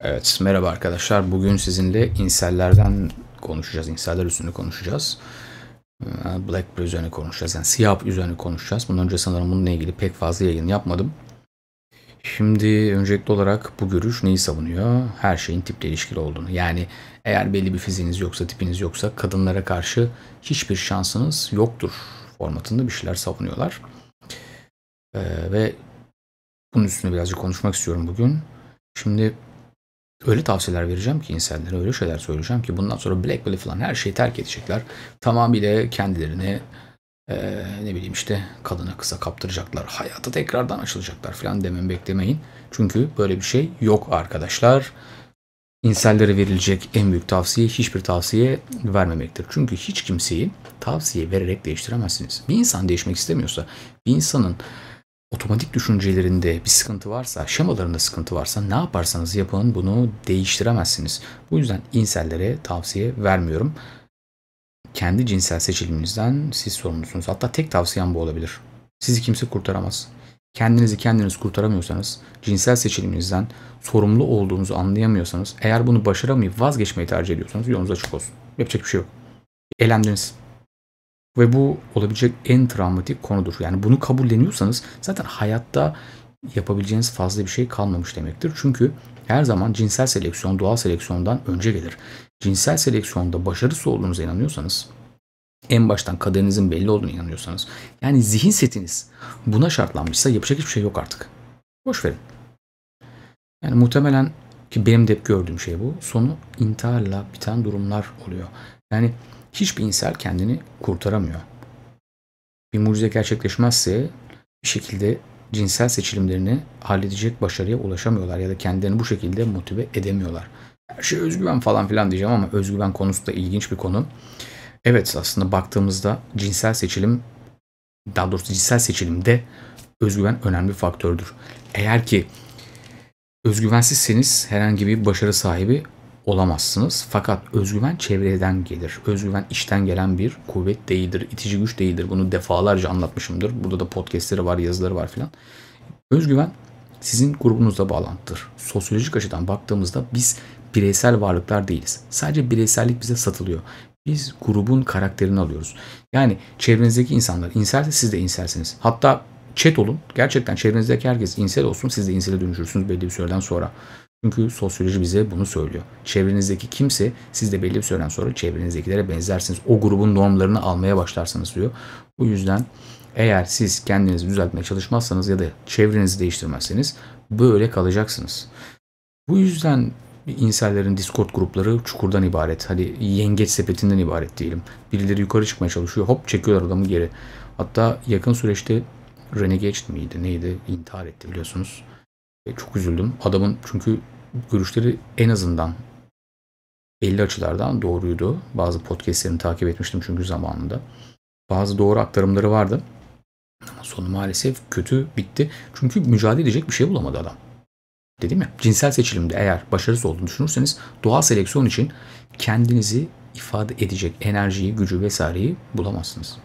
Evet, merhaba arkadaşlar. Bugün sizinle insellerden konuşacağız. inseller üstünde konuşacağız. Ee, black üzerine konuşacağız. Yani siyah üzerine konuşacağız. Bundan önce sanırım bununla ilgili pek fazla yayın yapmadım. Şimdi öncelikli olarak bu görüş neyi savunuyor? Her şeyin tiple ilişkili olduğunu. Yani eğer belli bir fiziğiniz yoksa, tipiniz yoksa kadınlara karşı hiçbir şansınız yoktur formatında bir şeyler savunuyorlar. Ee, ve bunun üstüne birazcık konuşmak istiyorum bugün. Şimdi öyle tavsiyeler vereceğim ki insanlara öyle şeyler söyleyeceğim ki bundan sonra Blackberry falan her şeyi terk edecekler. Tamamıyla kendilerini ee, ne bileyim işte kadına kısa kaptıracaklar. Hayata tekrardan açılacaklar falan dememi beklemeyin. Çünkü böyle bir şey yok arkadaşlar. İnsellere verilecek en büyük tavsiye hiçbir tavsiye vermemektir. Çünkü hiç kimseyi tavsiye vererek değiştiremezsiniz. Bir insan değişmek istemiyorsa, bir insanın otomatik düşüncelerinde bir sıkıntı varsa, şemalarında sıkıntı varsa ne yaparsanız yapın bunu değiştiremezsiniz. Bu yüzden insellere tavsiye vermiyorum. Kendi cinsel seçiliminizden siz sorumlusunuz. Hatta tek tavsiyem bu olabilir. Sizi kimse kurtaramaz. Kendinizi kendiniz kurtaramıyorsanız, cinsel seçiliminizden sorumlu olduğunuzu anlayamıyorsanız, eğer bunu başaramayıp vazgeçmeyi tercih ediyorsanız yolunuz açık olsun. Yapacak bir şey yok. Elendiniz. Ve bu olabilecek en travmatik konudur. Yani bunu kabulleniyorsanız zaten hayatta yapabileceğiniz fazla bir şey kalmamış demektir. Çünkü her zaman cinsel seleksiyon doğal seleksiyondan önce gelir. Cinsel seleksiyonda başarısız olduğunuza inanıyorsanız, en baştan kaderinizin belli olduğunu inanıyorsanız, yani zihin setiniz buna şartlanmışsa yapacak hiçbir şey yok artık. Boş verin. Yani muhtemelen ki benim de hep gördüğüm şey bu. Sonu intiharla biten durumlar oluyor. Yani hiçbir insan kendini kurtaramıyor. Bir mucize gerçekleşmezse bir şekilde cinsel seçilimlerini halledecek başarıya ulaşamıyorlar ya da kendilerini bu şekilde motive edemiyorlar. Her şey özgüven falan filan diyeceğim ama özgüven konusu da ilginç bir konu. Evet aslında baktığımızda cinsel seçilim daha doğrusu cinsel seçilimde özgüven önemli bir faktördür. Eğer ki özgüvensizseniz herhangi bir başarı sahibi olamazsınız. Fakat özgüven çevreden gelir. Özgüven içten gelen bir kuvvet değildir. İtici güç değildir. Bunu defalarca anlatmışımdır. Burada da podcastleri var, yazıları var filan. Özgüven sizin grubunuzla bağlantıdır. Sosyolojik açıdan baktığımızda biz bireysel varlıklar değiliz. Sadece bireysellik bize satılıyor. Biz grubun karakterini alıyoruz. Yani çevrenizdeki insanlar inselse siz de inselsiniz. Hatta chat olun. Gerçekten çevrenizdeki herkes insel olsun. Siz de insele dönüşürsünüz belli bir süreden sonra. Çünkü sosyoloji bize bunu söylüyor. Çevrenizdeki kimse siz de belli bir süreden sonra çevrenizdekilere benzersiniz. O grubun normlarını almaya başlarsınız diyor. Bu yüzden eğer siz kendinizi düzeltmeye çalışmazsanız ya da çevrenizi değiştirmezseniz böyle kalacaksınız. Bu yüzden insanların Discord grupları çukurdan ibaret. Hadi yengeç sepetinden ibaret diyelim. Birileri yukarı çıkmaya çalışıyor. Hop çekiyorlar adamı geri. Hatta yakın süreçte Renegade miydi neydi intihar etti biliyorsunuz. E, çok üzüldüm. Adamın çünkü görüşleri en azından 50 açılardan doğruydu. Bazı podcastlerini takip etmiştim çünkü zamanında. Bazı doğru aktarımları vardı. Ama sonu maalesef kötü bitti. Çünkü mücadele edecek bir şey bulamadı adam. Dedim ya cinsel seçilimde eğer başarısız olduğunu düşünürseniz doğal seleksiyon için kendinizi ifade edecek enerjiyi, gücü vesaireyi bulamazsınız.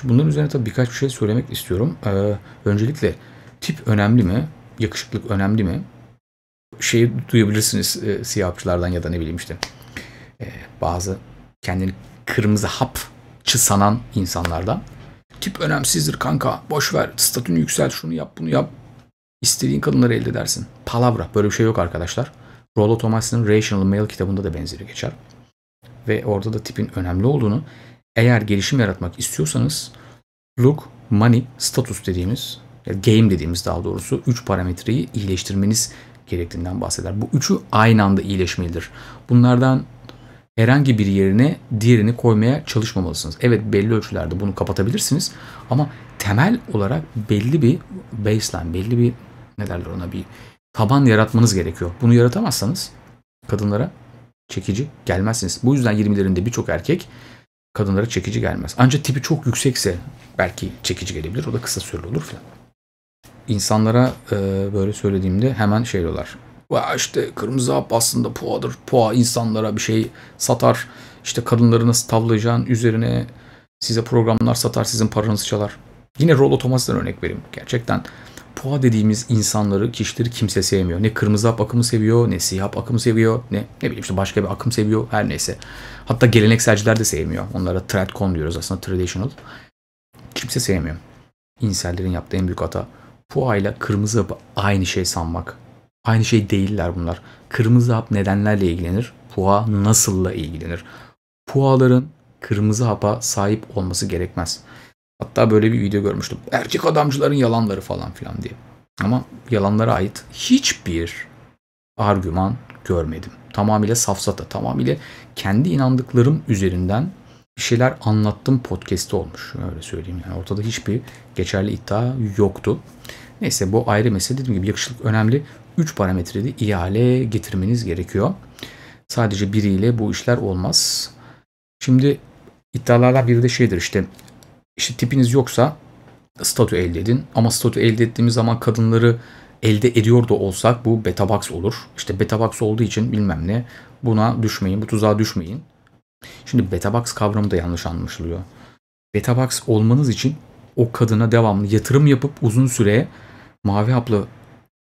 Şimdi bunların üzerine tabii birkaç bir şey söylemek istiyorum. Ee, öncelikle tip önemli mi? Yakışıklık önemli mi? şeyi duyabilirsiniz e, siyahçılardan ya da ne bileyim işte e, bazı kendini kırmızı hapçı sanan insanlardan. Tip önemsizdir kanka. Boş ver. Statünü yükselt. Şunu yap, bunu yap. istediğin kadınları elde edersin. Palavra. Böyle bir şey yok arkadaşlar. Rollo Thomas'ın Rational Male kitabında da benzeri geçer. Ve orada da tipin önemli olduğunu eğer gelişim yaratmak istiyorsanız look, money, status dediğimiz game dediğimiz daha doğrusu 3 parametreyi iyileştirmeniz gerektiğinden bahseder. Bu üçü aynı anda iyileşmelidir. Bunlardan herhangi bir yerine diğerini koymaya çalışmamalısınız. Evet belli ölçülerde bunu kapatabilirsiniz ama temel olarak belli bir baseline, belli bir ne derler ona bir taban yaratmanız gerekiyor. Bunu yaratamazsanız kadınlara çekici gelmezsiniz. Bu yüzden 20'lerinde birçok erkek kadınlara çekici gelmez. Ancak tipi çok yüksekse belki çekici gelebilir. O da kısa süreli olur filan insanlara e, böyle söylediğimde hemen şey diyorlar. Ya işte kırmızı hap aslında puadır. Pua insanlara bir şey satar. İşte kadınları nasıl tavlayacağın üzerine size programlar satar, sizin paranızı çalar. Yine rol otomasyon örnek vereyim. Gerçekten pua dediğimiz insanları, kişileri kimse sevmiyor. Ne kırmızı hap akımı seviyor, ne siyah hap akımı seviyor, ne ne bileyim işte başka bir akım seviyor, her neyse. Hatta gelenekselciler de sevmiyor. Onlara tradcon diyoruz aslında, traditional. Kimse sevmiyor. İnsellerin yaptığı en büyük hata. Pua ile kırmızı hap aynı şey sanmak. Aynı şey değiller bunlar. Kırmızı hap nedenlerle ilgilenir. Pua nasılla ilgilenir. Puaların kırmızı hapa sahip olması gerekmez. Hatta böyle bir video görmüştüm. Erkek adamcıların yalanları falan filan diye. Ama yalanlara ait hiçbir argüman görmedim. Tamamıyla safsata, tamamıyla kendi inandıklarım üzerinden bir şeyler anlattım podcast'i olmuş. Öyle söyleyeyim yani ortada hiçbir geçerli iddia yoktu. Neyse bu ayrı mesele dediğim gibi yakışıklık önemli. 3 parametrede ihale getirmeniz gerekiyor. Sadece biriyle bu işler olmaz. Şimdi iddialardan bir de şeydir işte işte tipiniz yoksa statü elde edin. Ama statü elde ettiğimiz zaman kadınları elde ediyor da olsak bu beta box olur. İşte beta box olduğu için bilmem ne buna düşmeyin, bu tuzağa düşmeyin. Şimdi beta box kavramı da yanlış anlaşılıyor. Beta box olmanız için o kadına devamlı yatırım yapıp uzun süreye mavi haplı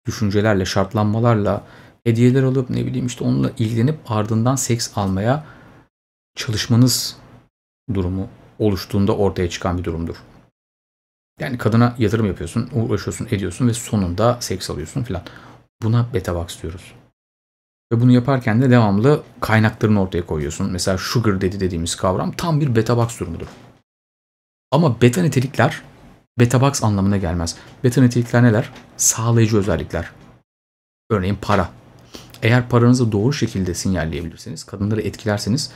düşüncelerle, şartlanmalarla hediyeler alıp ne bileyim işte onunla ilgilenip ardından seks almaya çalışmanız durumu oluştuğunda ortaya çıkan bir durumdur. Yani kadına yatırım yapıyorsun, uğraşıyorsun, ediyorsun ve sonunda seks alıyorsun filan. Buna beta box diyoruz. Ve bunu yaparken de devamlı kaynaklarını ortaya koyuyorsun. Mesela sugar dedi dediğimiz kavram tam bir beta box durumudur. Ama beta nitelikler beta box anlamına gelmez. Beta nitelikler neler? Sağlayıcı özellikler. Örneğin para. Eğer paranızı doğru şekilde sinyalleyebilirseniz, kadınları etkilerseniz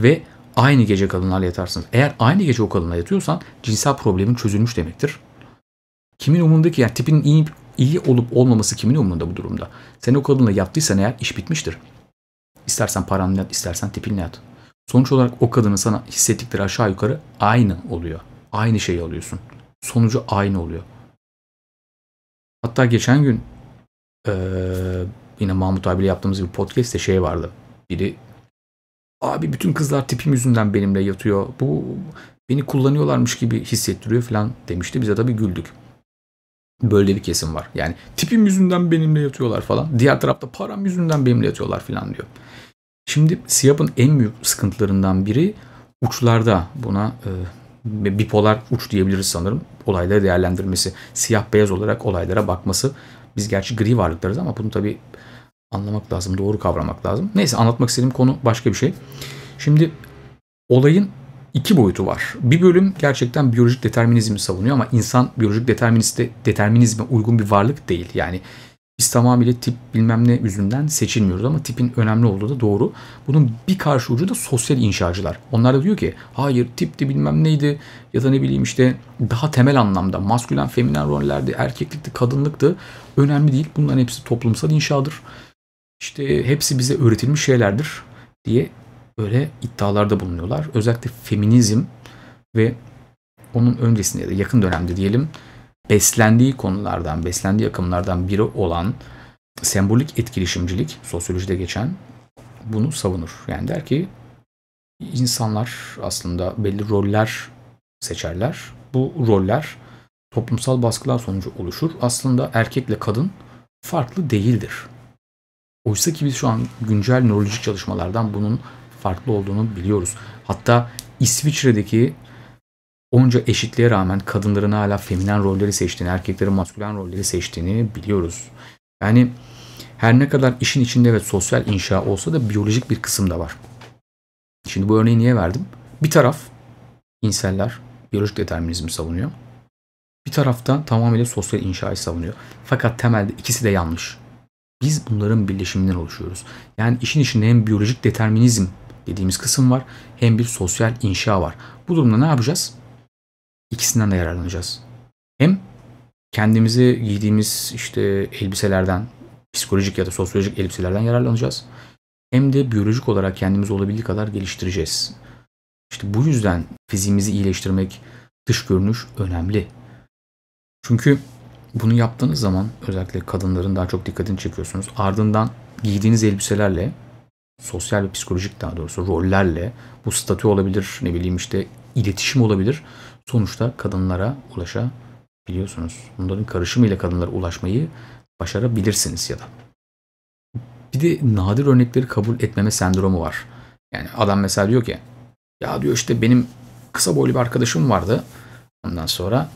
ve aynı gece kadınlarla yatarsınız. Eğer aynı gece o kadınla yatıyorsan cinsel problemin çözülmüş demektir. Kimin umurundaki yani tipin iyi İyi olup olmaması kimin umurunda bu durumda? Seni o kadınla yaptıysan eğer iş bitmiştir. İstersen paranla yat, istersen tipinle yat. Sonuç olarak o kadının sana hissettikleri aşağı yukarı aynı oluyor. Aynı şeyi alıyorsun. Sonucu aynı oluyor. Hatta geçen gün ee, yine Mahmut abiyle yaptığımız bir podcast'te şey vardı. Biri abi bütün kızlar tipim yüzünden benimle yatıyor. Bu beni kullanıyorlarmış gibi hissettiriyor falan demişti. Bize tabii güldük. Böyle bir kesim var. Yani tipim yüzünden benimle yatıyorlar falan. Diğer tarafta param yüzünden benimle yatıyorlar falan diyor. Şimdi SİAP'ın en büyük sıkıntılarından biri uçlarda buna e, bipolar uç diyebiliriz sanırım. Olayları değerlendirmesi, siyah beyaz olarak olaylara bakması. Biz gerçi gri varlıklarız ama bunu tabii anlamak lazım, doğru kavramak lazım. Neyse anlatmak istediğim konu başka bir şey. Şimdi olayın iki boyutu var. Bir bölüm gerçekten biyolojik determinizmi savunuyor ama insan biyolojik deterministe, determinizme uygun bir varlık değil. Yani biz tamamıyla tip bilmem ne yüzünden seçilmiyoruz ama tipin önemli olduğu da doğru. Bunun bir karşı ucu da sosyal inşacılar. Onlar da diyor ki hayır tip de bilmem neydi ya da ne bileyim işte daha temel anlamda maskülen feminen rollerdi, erkeklikti, kadınlıktı. Önemli değil. Bunların hepsi toplumsal inşadır. İşte hepsi bize öğretilmiş şeylerdir diye böyle iddialarda bulunuyorlar. Özellikle feminizm ve onun öncesinde ya da yakın dönemde diyelim beslendiği konulardan, beslendiği akımlardan biri olan sembolik etkileşimcilik, sosyolojide geçen bunu savunur. Yani der ki insanlar aslında belli roller seçerler. Bu roller toplumsal baskılar sonucu oluşur. Aslında erkekle kadın farklı değildir. Oysa ki biz şu an güncel nörolojik çalışmalardan bunun farklı olduğunu biliyoruz. Hatta İsviçre'deki onca eşitliğe rağmen kadınların hala feminen rolleri seçtiğini, erkeklerin maskülen rolleri seçtiğini biliyoruz. Yani her ne kadar işin içinde ve sosyal inşa olsa da biyolojik bir kısım da var. Şimdi bu örneği niye verdim? Bir taraf inseller biyolojik determinizmi savunuyor. Bir taraftan tamamıyla sosyal inşayı savunuyor. Fakat temelde ikisi de yanlış. Biz bunların birleşiminden oluşuyoruz. Yani işin içinde hem biyolojik determinizm dediğimiz kısım var hem bir sosyal inşa var. Bu durumda ne yapacağız? İkisinden de yararlanacağız. Hem kendimizi giydiğimiz işte elbiselerden, psikolojik ya da sosyolojik elbiselerden yararlanacağız. Hem de biyolojik olarak kendimizi olabildiği kadar geliştireceğiz. İşte bu yüzden fiziğimizi iyileştirmek, dış görünüş önemli. Çünkü bunu yaptığınız zaman özellikle kadınların daha çok dikkatini çekiyorsunuz. Ardından giydiğiniz elbiselerle sosyal ve psikolojik daha doğrusu rollerle bu statü olabilir ne bileyim işte iletişim olabilir. Sonuçta kadınlara ulaşabiliyorsunuz. Bunların karışımıyla kadınlara ulaşmayı başarabilirsiniz ya da. Bir de nadir örnekleri kabul etmeme sendromu var. Yani adam mesela diyor ki ya diyor işte benim kısa boylu bir arkadaşım vardı. Ondan sonra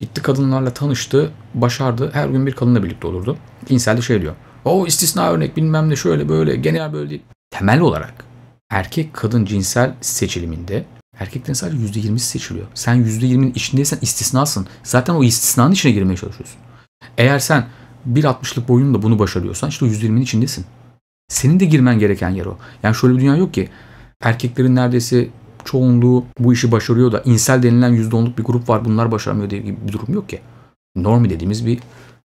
gitti kadınlarla tanıştı, başardı. Her gün bir kadınla birlikte olurdu. İnsel de şey diyor. O istisna örnek bilmem ne şöyle böyle genel böyle değil temel olarak erkek kadın cinsel seçiliminde erkekten sadece %20'si seçiliyor. Sen %20'nin içindeysen istisnasın. Zaten o istisnanın içine girmeye çalışıyorsun. Eğer sen 1.60'lık boyunla bunu başarıyorsan işte o %20'nin içindesin. Senin de girmen gereken yer o. Yani şöyle bir dünya yok ki erkeklerin neredeyse çoğunluğu bu işi başarıyor da insel denilen %10'luk bir grup var bunlar başaramıyor diye bir durum yok ki. Normi dediğimiz bir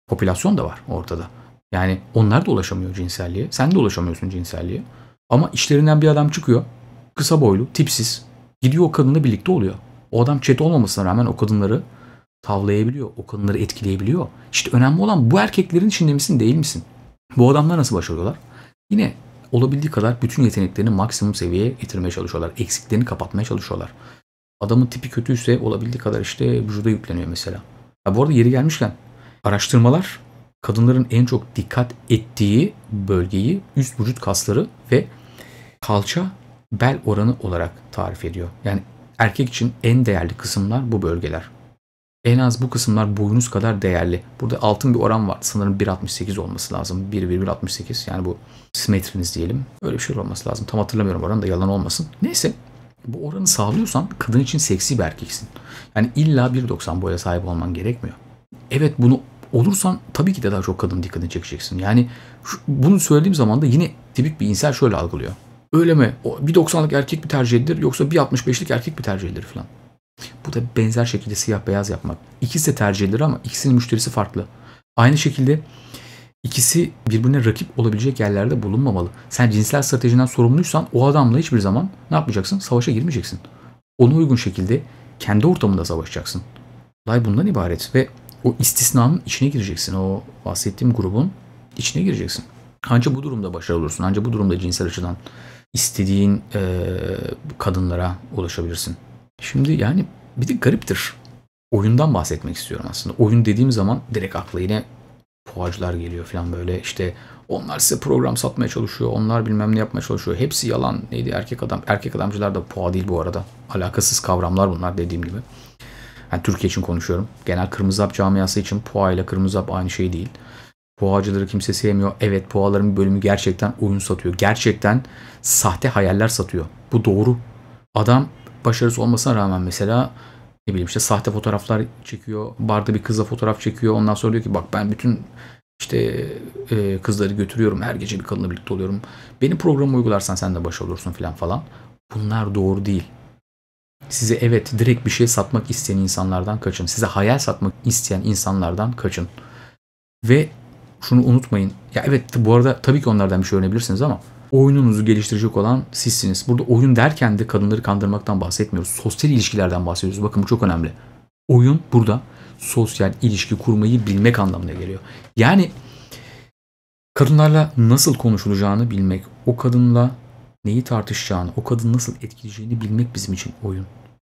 popülasyon da var ortada. Yani onlar da ulaşamıyor cinselliğe. Sen de ulaşamıyorsun cinselliğe. Ama işlerinden bir adam çıkıyor. Kısa boylu, tipsiz. Gidiyor o kadınla birlikte oluyor. O adam chat olmamasına rağmen o kadınları tavlayabiliyor. O kadınları etkileyebiliyor. İşte önemli olan bu erkeklerin içinde misin değil misin? Bu adamlar nasıl başarıyorlar? Yine olabildiği kadar bütün yeteneklerini maksimum seviyeye getirmeye çalışıyorlar. Eksiklerini kapatmaya çalışıyorlar. Adamın tipi kötüyse olabildiği kadar işte vücuda yükleniyor mesela. Ha, bu arada yeri gelmişken araştırmalar kadınların en çok dikkat ettiği bölgeyi üst vücut kasları ve kalça bel oranı olarak tarif ediyor. Yani erkek için en değerli kısımlar bu bölgeler. En az bu kısımlar boyunuz kadar değerli. Burada altın bir oran var. Sanırım 1.68 olması lazım. 1,168 yani bu simetriniz diyelim. Öyle bir şey olması lazım. Tam hatırlamıyorum oranı da yalan olmasın. Neyse bu oranı sağlıyorsan kadın için seksi bir erkeksin. Yani illa 1.90 boya sahip olman gerekmiyor. Evet bunu olursan tabii ki de daha çok kadın dikkatini çekeceksin. Yani şu, bunu söylediğim zaman da yine tipik bir insel şöyle algılıyor. Öyle mi? O, bir 90'lık erkek bir tercih edilir yoksa bir 65'lik erkek bir tercih edilir falan. Bu da benzer şekilde siyah beyaz yapmak. İkisi de tercih edilir ama ikisinin müşterisi farklı. Aynı şekilde ikisi birbirine rakip olabilecek yerlerde bulunmamalı. Sen cinsel stratejinden sorumluysan o adamla hiçbir zaman ne yapmayacaksın? Savaşa girmeyeceksin. Ona uygun şekilde kendi ortamında savaşacaksın. Olay bundan ibaret ve o istisnanın içine gireceksin. O bahsettiğim grubun içine gireceksin. Ancak bu durumda başarılı olursun. Ancak bu durumda cinsel açıdan istediğin e, kadınlara ulaşabilirsin. Şimdi yani bir de gariptir. Oyundan bahsetmek istiyorum aslında. Oyun dediğim zaman direkt akla yine puacılar geliyor falan böyle işte onlar size program satmaya çalışıyor. Onlar bilmem ne yapmaya çalışıyor. Hepsi yalan. Neydi erkek adam? Erkek adamcılar da poğa değil bu arada. Alakasız kavramlar bunlar dediğim gibi yani Türkiye için konuşuyorum. Genel Kırmızı Hap camiası için Poğa ile Kırmızı Hap aynı şey değil. Poğacıları kimse sevmiyor. Evet poğaların bir bölümü gerçekten oyun satıyor. Gerçekten sahte hayaller satıyor. Bu doğru. Adam başarısı olmasına rağmen mesela ne bileyim işte sahte fotoğraflar çekiyor. Barda bir kızla fotoğraf çekiyor. Ondan sonra diyor ki bak ben bütün işte e, kızları götürüyorum. Her gece bir kadınla birlikte oluyorum. Benim programı uygularsan sen de başarılı olursun falan falan. Bunlar doğru değil. Size evet direkt bir şey satmak isteyen insanlardan kaçın. Size hayal satmak isteyen insanlardan kaçın. Ve şunu unutmayın. Ya evet bu arada tabii ki onlardan bir şey öğrenebilirsiniz ama oyununuzu geliştirecek olan sizsiniz. Burada oyun derken de kadınları kandırmaktan bahsetmiyoruz. Sosyal ilişkilerden bahsediyoruz. Bakın bu çok önemli. Oyun burada sosyal ilişki kurmayı bilmek anlamına geliyor. Yani kadınlarla nasıl konuşulacağını bilmek, o kadınla neyi tartışacağını, o kadını nasıl etkileyeceğini bilmek bizim için oyun.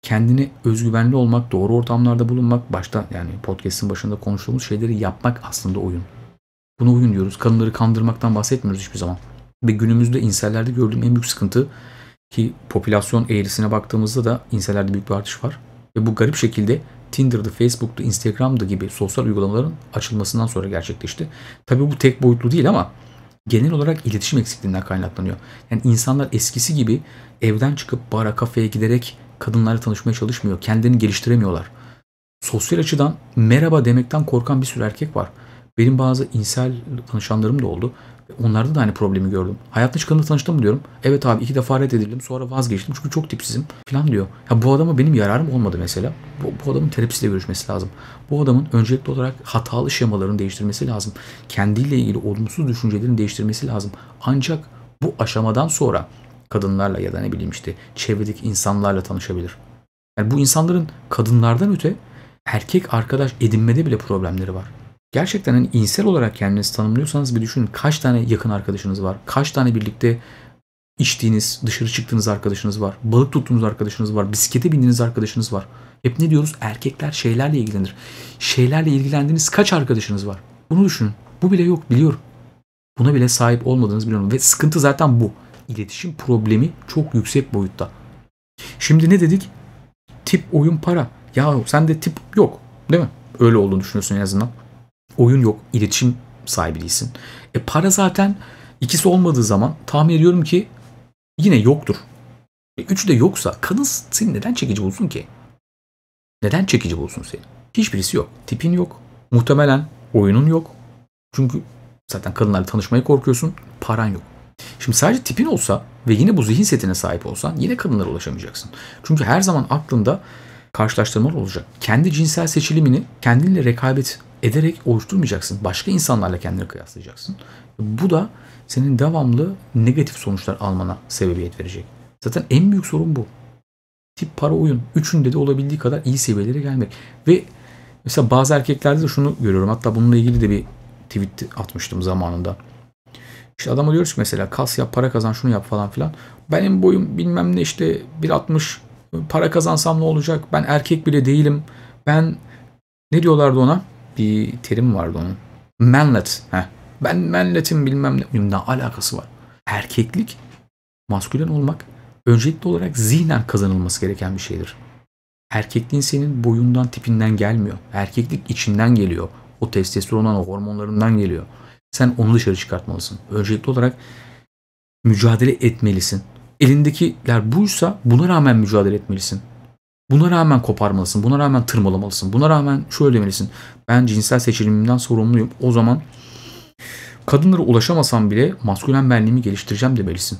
Kendini özgüvenli olmak, doğru ortamlarda bulunmak, başta yani podcast'in başında konuştuğumuz şeyleri yapmak aslında oyun. Bunu oyun diyoruz. Kadınları kandırmaktan bahsetmiyoruz hiçbir zaman. Ve günümüzde insellerde gördüğüm en büyük sıkıntı ki popülasyon eğrisine baktığımızda da insellerde büyük bir artış var. Ve bu garip şekilde Tinder'da, Facebook'ta, Instagram'da gibi sosyal uygulamaların açılmasından sonra gerçekleşti. Tabii bu tek boyutlu değil ama genel olarak iletişim eksikliğinden kaynaklanıyor. Yani insanlar eskisi gibi evden çıkıp bara kafeye giderek kadınlarla tanışmaya çalışmıyor. Kendini geliştiremiyorlar. Sosyal açıdan merhaba demekten korkan bir sürü erkek var. Benim bazı insel tanışanlarım da oldu. Onlarda da aynı hani problemi gördüm. Hayatta çıkanla tanıştım diyorum. Evet abi iki defa reddedildim sonra vazgeçtim çünkü çok tipsizim falan diyor. Ya bu adama benim yararım olmadı mesela. Bu, bu adamın terapisiyle görüşmesi lazım. Bu adamın öncelikli olarak hatalı şemalarını değiştirmesi lazım. Kendiyle ilgili olumsuz düşüncelerini değiştirmesi lazım. Ancak bu aşamadan sonra kadınlarla ya da ne bileyim işte çevredeki insanlarla tanışabilir. Yani bu insanların kadınlardan öte erkek arkadaş edinmede bile problemleri var. Gerçekten hani insel olarak kendinizi tanımlıyorsanız bir düşünün kaç tane yakın arkadaşınız var? Kaç tane birlikte içtiğiniz, dışarı çıktığınız arkadaşınız var. Balık tuttuğunuz arkadaşınız var. Bisiklete bindiğiniz arkadaşınız var. Hep ne diyoruz? Erkekler şeylerle ilgilenir. Şeylerle ilgilendiğiniz kaç arkadaşınız var? Bunu düşünün. Bu bile yok biliyorum. Buna bile sahip olmadığınız biliyorum. Ve sıkıntı zaten bu. İletişim problemi çok yüksek boyutta. Şimdi ne dedik? Tip, oyun, para. Ya sen de tip yok. Değil mi? Öyle olduğunu düşünüyorsun en azından oyun yok, iletişim sahibi değilsin. E para zaten ikisi olmadığı zaman tahmin ediyorum ki yine yoktur. E üçü de yoksa kadın seni neden çekici bulsun ki? Neden çekici bulsun seni? Hiçbirisi yok. Tipin yok. Muhtemelen oyunun yok. Çünkü zaten kadınlarla tanışmaya korkuyorsun. Paran yok. Şimdi sadece tipin olsa ve yine bu zihin setine sahip olsan yine kadınlara ulaşamayacaksın. Çünkü her zaman aklında karşılaştırmalar olacak. Kendi cinsel seçilimini kendinle rekabet ederek oluşturmayacaksın. Başka insanlarla kendini kıyaslayacaksın. Bu da senin devamlı negatif sonuçlar almana sebebiyet verecek. Zaten en büyük sorun bu. Tip para oyun. Üçünde de olabildiği kadar iyi seviyelere gelmek. Ve mesela bazı erkeklerde de şunu görüyorum. Hatta bununla ilgili de bir tweet atmıştım zamanında. İşte adama diyoruz ki mesela kas yap, para kazan, şunu yap falan filan. Benim boyum bilmem ne işte 1.60 para kazansam ne olacak? Ben erkek bile değilim. Ben ne diyorlardı ona? bir terim vardı onun. Manlet. Heh. Ben manletim bilmem ne. Benim ne alakası var? Erkeklik, maskülen olmak öncelikli olarak zihnen kazanılması gereken bir şeydir. Erkekliğin senin boyundan, tipinden gelmiyor. Erkeklik içinden geliyor. O testosteronan o hormonlarından geliyor. Sen onu dışarı çıkartmalısın. Öncelikli olarak mücadele etmelisin. Elindekiler buysa buna rağmen mücadele etmelisin. Buna rağmen koparmalısın. Buna rağmen tırmalamalısın. Buna rağmen şöyle demelisin. Ben cinsel seçilimimden sorumluyum. O zaman kadınlara ulaşamasam bile maskülen benliğimi geliştireceğim demelisin.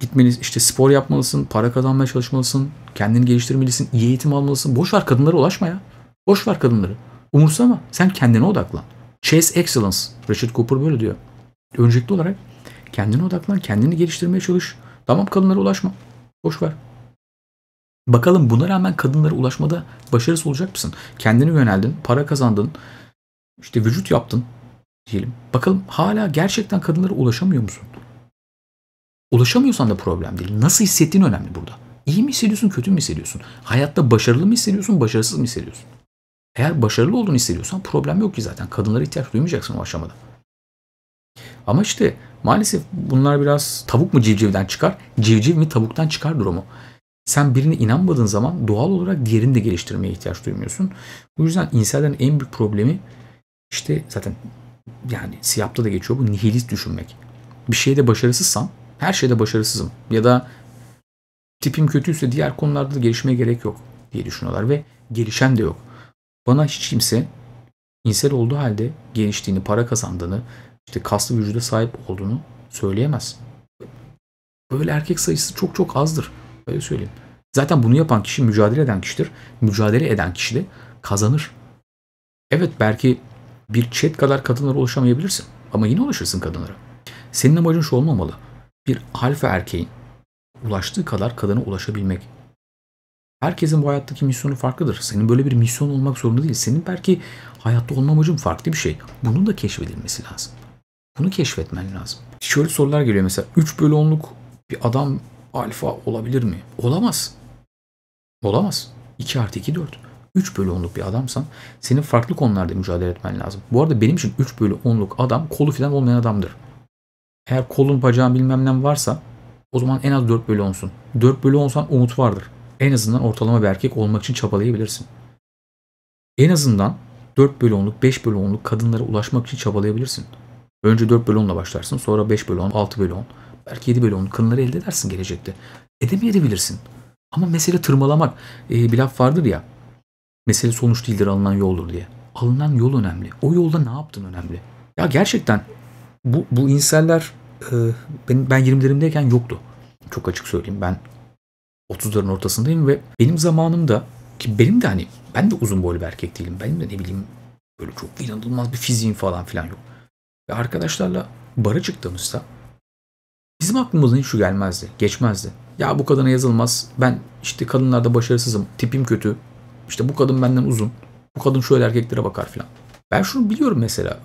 Gitmeniz işte spor yapmalısın, para kazanmaya çalışmalısın, kendini geliştirmelisin, iyi eğitim almalısın. Boş ver kadınlara ulaşma ya. Boş ver kadınları. Umursama. Sen kendine odaklan. Chase excellence. Richard Cooper böyle diyor. Öncelikli olarak kendine odaklan, kendini geliştirmeye çalış. Tamam kadınlara ulaşma. Boş ver. Bakalım buna rağmen kadınlara ulaşmada başarısız olacak mısın? Kendini yöneldin, para kazandın, işte vücut yaptın diyelim. Bakalım hala gerçekten kadınlara ulaşamıyor musun? Ulaşamıyorsan da problem değil. Nasıl hissettiğin önemli burada. İyi mi hissediyorsun, kötü mü hissediyorsun? Hayatta başarılı mı hissediyorsun, başarısız mı hissediyorsun? Eğer başarılı olduğunu hissediyorsan problem yok ki zaten. Kadınlara ihtiyaç duymayacaksın o aşamada. Ama işte maalesef bunlar biraz tavuk mu civcivden çıkar, civciv mi tavuktan çıkar durumu. Sen birine inanmadığın zaman doğal olarak diğerini de geliştirmeye ihtiyaç duymuyorsun. Bu yüzden insanların en büyük problemi işte zaten yani siyapta da geçiyor bu nihilist düşünmek. Bir şeyde başarısızsam her şeyde başarısızım ya da tipim kötüyse diğer konularda da gelişmeye gerek yok diye düşünüyorlar ve gelişen de yok. Bana hiç kimse insel olduğu halde geliştiğini, para kazandığını, işte kaslı vücuda sahip olduğunu söyleyemez. Böyle erkek sayısı çok çok azdır. Öyle söyleyeyim. Zaten bunu yapan kişi mücadele eden kişidir. Mücadele eden kişi de kazanır. Evet belki bir chat kadar kadınlara ulaşamayabilirsin. Ama yine ulaşırsın kadınlara. Senin amacın şu olmamalı. Bir alfa erkeğin ulaştığı kadar kadına ulaşabilmek. Herkesin bu hayattaki misyonu farklıdır. Senin böyle bir misyon olmak zorunda değil. Senin belki hayatta olma amacın farklı bir şey. Bunun da keşfedilmesi lazım. Bunu keşfetmen lazım. Şöyle sorular geliyor mesela. 3 bölü 10'luk bir adam alfa olabilir mi? Olamaz. Olamaz. 2 artı 2 4. 3 bölü 10'luk bir adamsan senin farklı konularda mücadele etmen lazım. Bu arada benim için 3 bölü 10'luk adam kolu filan olmayan adamdır. Eğer kolun bacağın bilmem ne varsa o zaman en az 4 bölü 10'sun. 4 bölü 10'san umut vardır. En azından ortalama bir erkek olmak için çabalayabilirsin. En azından 4 bölü 10'luk 5 bölü 10'luk kadınlara ulaşmak için çabalayabilirsin. Önce 4 bölü 10'la başlarsın sonra 5 bölü 10, 6 bölü 10. Belki 7 bölü 10 kanınları elde edersin gelecekte. Edemeyebilirsin. Ama mesele tırmalamak. E, bir laf vardır ya. Mesele sonuç değildir alınan yoldur diye. Alınan yol önemli. O yolda ne yaptın önemli. Ya gerçekten bu, bu inseller e, ben, ben 20'lerimdeyken yoktu. Çok açık söyleyeyim ben 30'ların ortasındayım ve benim zamanımda ki benim de hani ben de uzun boylu bir erkek değilim. Benim de ne bileyim böyle çok inanılmaz bir fiziğim falan filan yok. Ve arkadaşlarla bara çıktığımızda Bizim aklımızdan hiç şu gelmezdi, geçmezdi. Ya bu kadına yazılmaz, ben işte kadınlarda başarısızım, tipim kötü, işte bu kadın benden uzun, bu kadın şöyle erkeklere bakar filan. Ben şunu biliyorum mesela,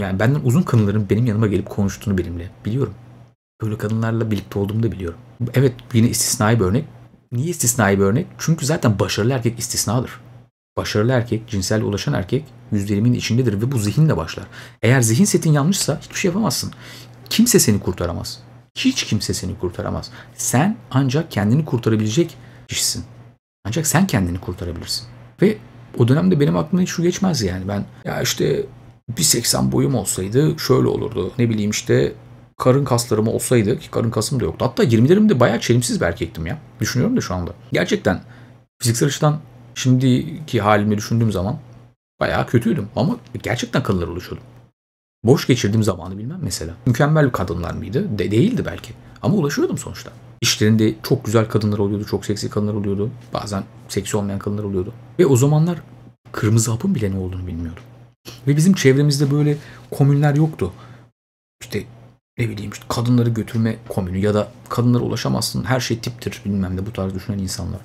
yani benden uzun kadınların benim yanıma gelip konuştuğunu benimle biliyorum. Böyle kadınlarla birlikte olduğumu da biliyorum. Evet yine istisnai bir örnek. Niye istisnai bir örnek? Çünkü zaten başarılı erkek istisnadır. Başarılı erkek, cinsel ulaşan erkek yüzdelimin içindedir ve bu zihinle başlar. Eğer zihin setin yanlışsa hiçbir şey yapamazsın. Kimse seni kurtaramaz. Hiç kimse seni kurtaramaz. Sen ancak kendini kurtarabilecek kişisin. Ancak sen kendini kurtarabilirsin. Ve o dönemde benim aklımda hiç şu geçmez yani. Ben ya işte 1.80 boyum olsaydı şöyle olurdu. Ne bileyim işte karın kaslarım olsaydı ki karın kasım da yoktu. Hatta 20'lerimde bayağı çelimsiz bir erkektim ya. Düşünüyorum da şu anda. Gerçekten fiziksel açıdan şimdiki halimi düşündüğüm zaman bayağı kötüydüm. Ama gerçekten kalınlar oluşuyordum. Boş geçirdiğim zamanı bilmem mesela. Mükemmel kadınlar mıydı? De değildi belki. Ama ulaşıyordum sonuçta. İşlerinde çok güzel kadınlar oluyordu, çok seksi kadınlar oluyordu. Bazen seksi olmayan kadınlar oluyordu. Ve o zamanlar kırmızı hapın bile ne olduğunu bilmiyordum. Ve bizim çevremizde böyle komünler yoktu. İşte ne bileyim işte kadınları götürme komünü ya da kadınlara ulaşamazsın her şey tiptir bilmem ne bu tarz düşünen insanlar.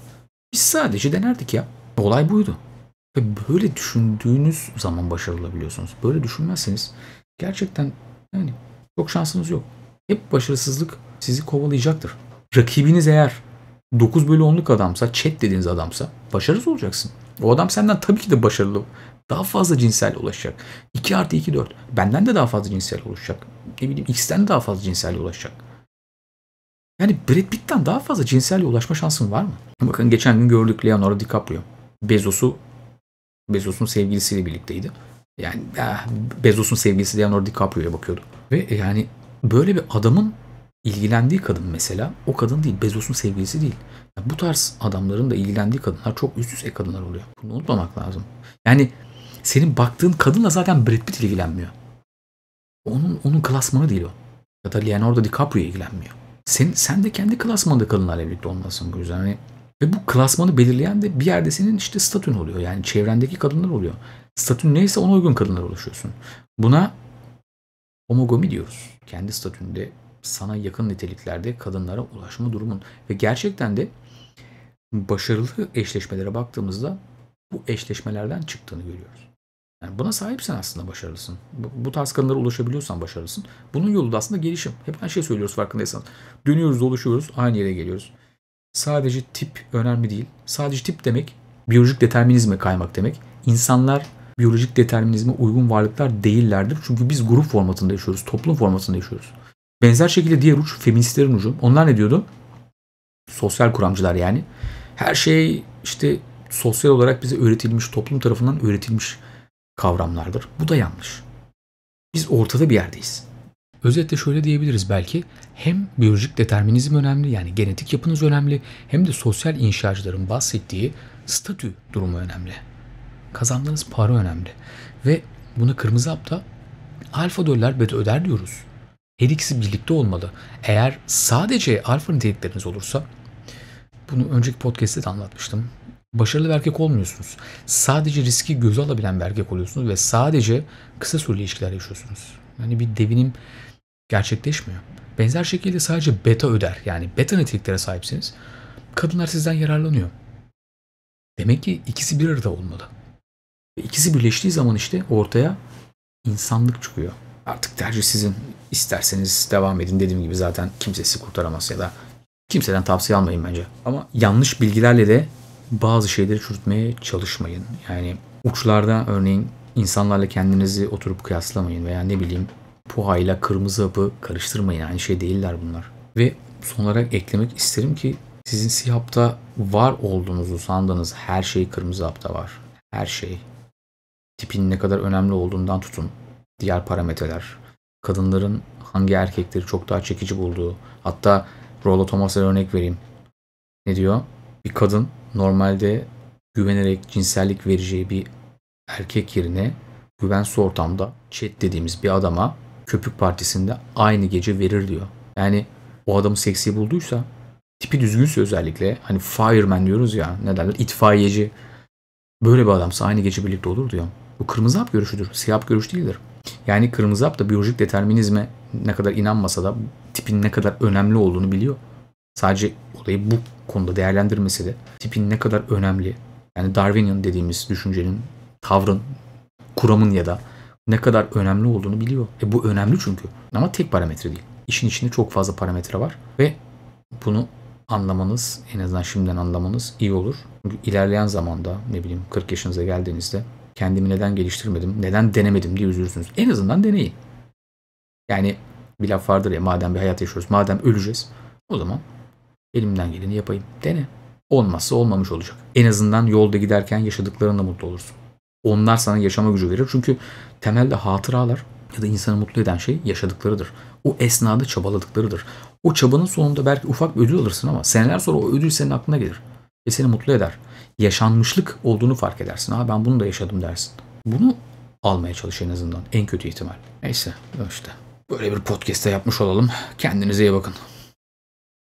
Biz sadece denerdik ya. Olay buydu. Ve böyle düşündüğünüz zaman başarılı olabiliyorsunuz. Böyle düşünmezseniz gerçekten yani çok şansınız yok. Hep başarısızlık sizi kovalayacaktır. Rakibiniz eğer 9 bölü 10'luk adamsa, chat dediğiniz adamsa başarısız olacaksın. O adam senden tabii ki de başarılı. Daha fazla cinsel ulaşacak. 2 artı 2 4. Benden de daha fazla cinsel ulaşacak. Ne bileyim X'ten de daha fazla cinsel ulaşacak. Yani Brad Pitt'ten daha fazla cinsel ulaşma şansın var mı? Bakın geçen gün gördük Leonardo DiCaprio. Bezos'u Bezos'un sevgilisiyle birlikteydi. Yani ah, Bezos'un sevgilisi Leonardo DiCaprio'ya bakıyordu. Ve e, yani böyle bir adamın ilgilendiği kadın mesela o kadın değil Bezos'un sevgilisi değil. Yani bu tarz adamların da ilgilendiği kadınlar çok üst üste kadınlar oluyor. Bunu unutmamak lazım. Yani senin baktığın kadınla zaten Brad Pitt ilgilenmiyor. Onun onun klasmanı değil o. Ya da Leonardo DiCaprio ilgilenmiyor. Sen, sen de kendi klasmanında kadınlarla birlikte olmasın bu yüzden. Hani ve bu klasmanı belirleyen de bir yerde senin işte statün oluyor. Yani çevrendeki kadınlar oluyor. Statün neyse ona uygun kadınlar ulaşıyorsun. Buna homogomi diyoruz. Kendi statünde sana yakın niteliklerde kadınlara ulaşma durumun. Ve gerçekten de başarılı eşleşmelere baktığımızda bu eşleşmelerden çıktığını görüyoruz. Yani buna sahipsen aslında başarılısın. Bu, tarz kadınlara ulaşabiliyorsan başarılısın. Bunun yolu da aslında gelişim. Hep aynı şey söylüyoruz farkındaysanız. Dönüyoruz, oluşuyoruz, aynı yere geliyoruz. Sadece tip önemli değil. Sadece tip demek biyolojik determinizme kaymak demek. İnsanlar biyolojik determinizme uygun varlıklar değillerdir. Çünkü biz grup formatında yaşıyoruz, toplum formatında yaşıyoruz. Benzer şekilde diğer uç feministlerin ucu. Onlar ne diyordu? Sosyal kuramcılar yani. Her şey işte sosyal olarak bize öğretilmiş, toplum tarafından öğretilmiş kavramlardır. Bu da yanlış. Biz ortada bir yerdeyiz. Özetle şöyle diyebiliriz belki hem biyolojik determinizm önemli yani genetik yapınız önemli hem de sosyal inşacıların bahsettiği statü durumu önemli. Kazandığınız para önemli. Ve bunu kırmızı hapta alfa doller beta öder diyoruz. Her ikisi birlikte olmalı. Eğer sadece alfa nitelikleriniz olursa bunu önceki podcast'te de anlatmıştım. Başarılı bir erkek olmuyorsunuz. Sadece riski göze alabilen bir erkek oluyorsunuz ve sadece kısa süreli ilişkiler yaşıyorsunuz. Yani bir devinim gerçekleşmiyor. Benzer şekilde sadece beta öder. Yani beta niteliklere sahipsiniz. Kadınlar sizden yararlanıyor. Demek ki ikisi bir arada olmalı. İkisi birleştiği zaman işte ortaya insanlık çıkıyor. Artık tercih sizin. İsterseniz devam edin. Dediğim gibi zaten kimsesi kurtaramaz ya da kimseden tavsiye almayın bence. Ama yanlış bilgilerle de bazı şeyleri çürütmeye çalışmayın. Yani uçlarda örneğin insanlarla kendinizi oturup kıyaslamayın veya ne bileyim ile kırmızı hapı karıştırmayın. Aynı şey değiller bunlar. Ve son olarak eklemek isterim ki sizin sihapta var olduğunuzu sandığınız her şey kırmızı hapta var. Her şey tipin ne kadar önemli olduğundan tutun. Diğer parametreler. Kadınların hangi erkekleri çok daha çekici bulduğu. Hatta Rollo Thomas'a örnek vereyim. Ne diyor? Bir kadın normalde güvenerek cinsellik vereceği bir erkek yerine güvensiz ortamda chat dediğimiz bir adama köpük partisinde aynı gece verir diyor. Yani o adamı seksi bulduysa tipi düzgünse özellikle hani fireman diyoruz ya ne derler itfaiyeci böyle bir adamsa aynı gece birlikte olur diyor. Bu kırmızı hap görüşüdür. Siyah hap görüş değildir. Yani kırmızı hap da biyolojik determinizme ne kadar inanmasa da tipin ne kadar önemli olduğunu biliyor. Sadece olayı bu konuda değerlendirmesi de tipin ne kadar önemli. Yani Darwinian dediğimiz düşüncenin, tavrın, kuramın ya da ne kadar önemli olduğunu biliyor. E bu önemli çünkü. Ama tek parametre değil. İşin içinde çok fazla parametre var ve bunu anlamanız en azından şimdiden anlamanız iyi olur. Çünkü ilerleyen zamanda ne bileyim 40 yaşınıza geldiğinizde kendimi neden geliştirmedim, neden denemedim diye üzülürsünüz. En azından deneyin. Yani bir laf vardır ya madem bir hayat yaşıyoruz, madem öleceğiz o zaman elimden geleni yapayım. Dene. Olmazsa olmamış olacak. En azından yolda giderken yaşadıklarında mutlu olursun. Onlar sana yaşama gücü verir. Çünkü temelde hatıralar ya da insanı mutlu eden şey yaşadıklarıdır. O esnada çabaladıklarıdır. O çabanın sonunda belki ufak bir ödül alırsın ama seneler sonra o ödül senin aklına gelir ve seni mutlu eder yaşanmışlık olduğunu fark edersin. Ha ben bunu da yaşadım dersin. Bunu almaya çalış en azından en kötü ihtimal. Neyse işte böyle bir podcast'te yapmış olalım. Kendinize iyi bakın.